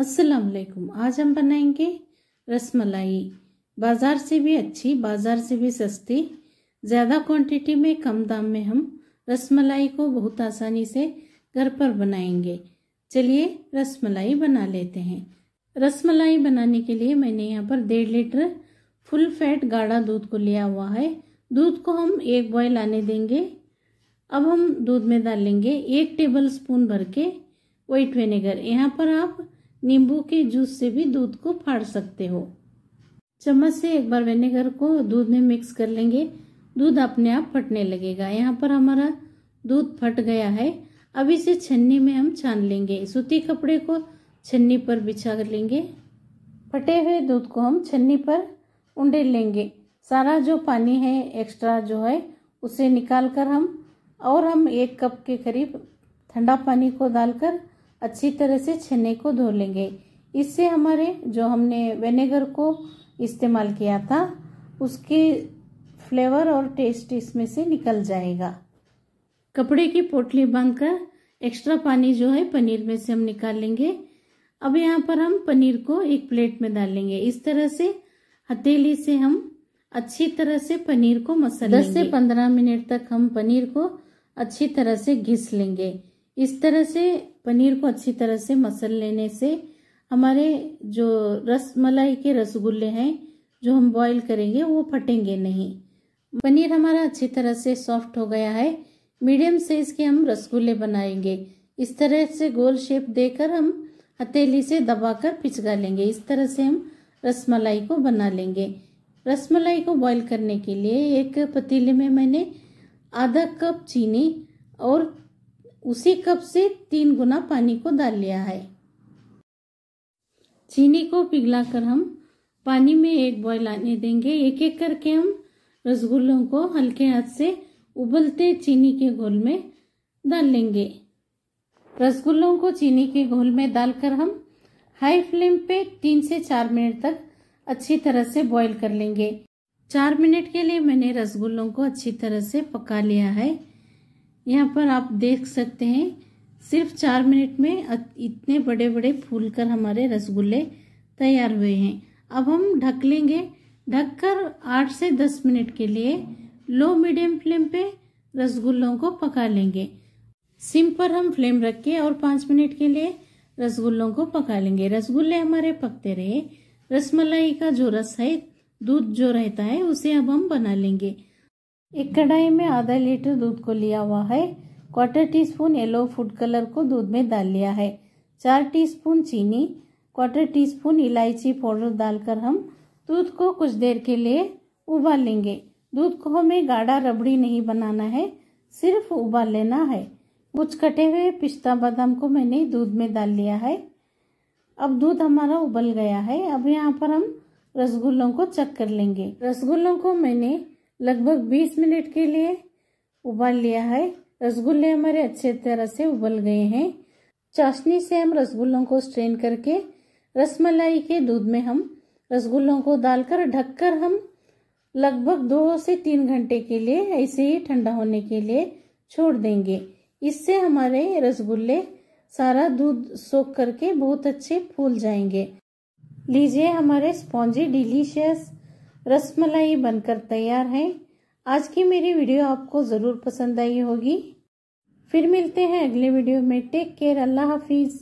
अस्सलाम वालेकुम आज हम बनाएंगे रसमलाई बाज़ार से भी अच्छी बाज़ार से भी सस्ती ज़्यादा क्वांटिटी में कम दाम में हम रसमलाई को बहुत आसानी से घर पर बनाएंगे चलिए रसमलाई बना लेते हैं रसमलाई बनाने के लिए मैंने यहाँ पर डेढ़ लीटर फुल फैट गाढ़ा दूध को लिया हुआ है दूध को हम एक बॉयल आने देंगे अब हम दूध में डालेंगे एक टेबल स्पून भर के वाइट विनेगर यहाँ पर आप नींबू के जूस से भी दूध को फाड़ सकते हो चम्मच से एक बार विनेगर को दूध में मिक्स कर लेंगे दूध अपने आप फटने लगेगा यहाँ पर हमारा दूध फट गया है अब इसे छन्नी में हम छान लेंगे सूती कपड़े को छन्नी पर बिछा कर लेंगे फटे हुए दूध को हम छन्नी पर उंडेल लेंगे सारा जो पानी है एक्स्ट्रा जो है उसे निकाल कर हम और हम एक कप के करीब ठंडा पानी को डालकर अच्छी तरह से छेने को धो लेंगे इससे हमारे जो हमने वेनेगर को इस्तेमाल किया था उसके फ्लेवर और टेस्ट इसमें से निकल जाएगा कपड़े की पोटली बांधकर एक्स्ट्रा पानी जो है पनीर में से हम निकाल लेंगे अब यहाँ पर हम पनीर को एक प्लेट में डालेंगे इस तरह से हथेली से हम अच्छी तरह से पनीर को मसल दस से पंद्रह मिनट तक हम पनीर को अच्छी तरह से घिस लेंगे इस तरह से पनीर को अच्छी तरह से मसल लेने से हमारे जो रस मलाई के रसगुल्ले हैं जो हम बॉईल करेंगे वो फटेंगे नहीं पनीर हमारा अच्छी तरह से सॉफ्ट हो गया है मीडियम साइज के हम रसगुल्ले बनाएंगे इस तरह से गोल शेप देकर हम हथेली से दबाकर पिचका लेंगे इस तरह से हम रसमलाई को बना लेंगे रसमलाई को बॉईल करने के लिए एक पतीले में मैंने आधा कप चीनी और उसी कप से तीन गुना पानी को डाल लिया है चीनी को पिघलाकर हम पानी में एक बॉयल आने देंगे एक एक करके हम रसगुल्लों को हल्के हाथ से उबलते चीनी के घोल में डाल लेंगे रसगुल्लों को चीनी के घोल में डालकर हम हाई फ्लेम पे तीन से चार मिनट तक अच्छी तरह से बॉईल कर लेंगे चार मिनट के लिए मैंने रसगुल्लों को अच्छी तरह से पका लिया है यहाँ पर आप देख सकते हैं सिर्फ चार मिनट में इतने बड़े बड़े फूल कर हमारे रसगुल्ले तैयार हुए हैं अब हम ढक लेंगे ढक कर आठ से दस मिनट के लिए लो मीडियम फ्लेम पे रसगुल्लों को पका लेंगे सिम पर हम फ्लेम रख के और पाँच मिनट के लिए रसगुल्लों को पका लेंगे रसगुल्ले हमारे पकते रहे रसमलाई का जो रस है दूध जो रहता है उसे अब हम बना लेंगे एक कढ़ाई में आधा लीटर दूध को लिया हुआ है quarter teaspoon yellow food colour को दूध में डाल लिया है चार टीस्पून चीनी क्वार्टर टी स्पून इलायची पाउडर डालकर हम दूध को कुछ देर के लिए उबालेंगे दूध को हमें गाढ़ा रबड़ी नहीं बनाना है सिर्फ उबाल लेना है कुछ कटे हुए पिस्ता बादाम को मैंने दूध में डाल लिया है अब दूध हमारा उबल गया है अब यहाँ पर हम रसगुल्लों को चेक कर लेंगे रसगुल्लों को मैंने लगभग 20 मिनट के लिए उबाल लिया है रसगुल्ले हमारे अच्छे तरह से उबल गए हैं चाशनी से हम रसगुल्लों को स्ट्रेन करके रसमलाई के दूध में हम रसगुल्लों को डालकर ढककर हम लगभग दो से तीन घंटे के लिए ऐसे ही ठंडा होने के लिए छोड़ देंगे इससे हमारे रसगुल्ले सारा दूध सोख करके बहुत अच्छे फूल जाएंगे लीजिए हमारे स्पॉन्जी डिलीशियस रसमलाई बनकर तैयार है आज की मेरी वीडियो आपको ज़रूर पसंद आई होगी फिर मिलते हैं अगले वीडियो में टेक केयर अल्लाह हाफिज़